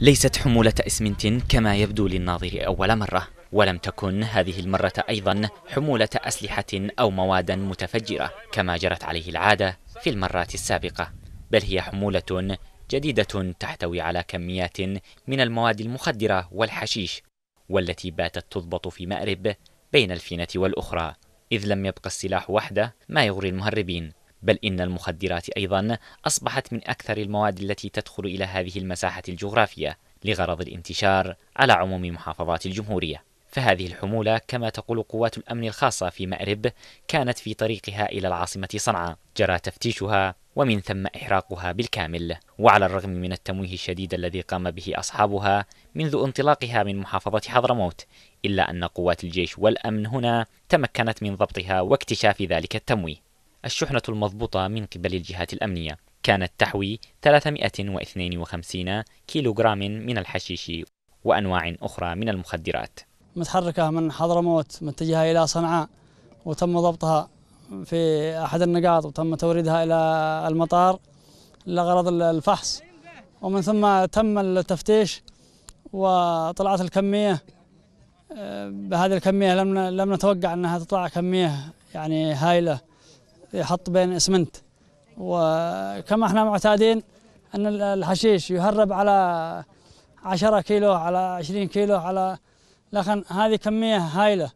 ليست حمولة اسمنت كما يبدو للناظر أول مرة ولم تكن هذه المرة أيضا حمولة أسلحة أو مواد متفجرة كما جرت عليه العادة في المرات السابقة بل هي حمولة جديدة تحتوي على كميات من المواد المخدرة والحشيش والتي باتت تضبط في مأرب بين الفينة والأخرى إذ لم يبقى السلاح وحده ما يغري المهربين بل إن المخدرات أيضا أصبحت من أكثر المواد التي تدخل إلى هذه المساحة الجغرافية لغرض الانتشار على عموم محافظات الجمهورية فهذه الحمولة كما تقول قوات الأمن الخاصة في مأرب كانت في طريقها إلى العاصمة صنعاء جرى تفتيشها ومن ثم إحراقها بالكامل وعلى الرغم من التمويه الشديد الذي قام به أصحابها منذ انطلاقها من محافظة حضرموت إلا أن قوات الجيش والأمن هنا تمكنت من ضبطها واكتشاف ذلك التمويه الشحنة المضبوطة من قبل الجهات الأمنية كانت تحوي 352 كيلوغرام من الحشيش وأنواع أخرى من المخدرات متحركة من حضرموت متجهة إلى صنعاء وتم ضبطها في أحد النقاط وتم توريدها إلى المطار لغرض الفحص ومن ثم تم التفتيش وطلعت الكمية آه، بهذه الكمية لم لم نتوقع أنها تطلع كمية يعني هائلة يحط بين اسمنت وكما احنا معتادين ان الحشيش يهرب على 10 كيلو على 20 كيلو على لكن هذه كميه هائله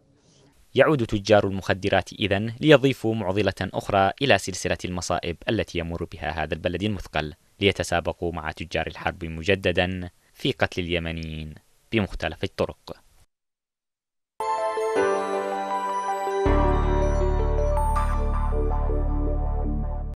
يعود تجار المخدرات إذا ليضيفوا معضلة أخرى إلى سلسلة المصائب التي يمر بها هذا البلد المثقل ليتسابقوا مع تجار الحرب مجددا في قتل اليمنيين بمختلف الطرق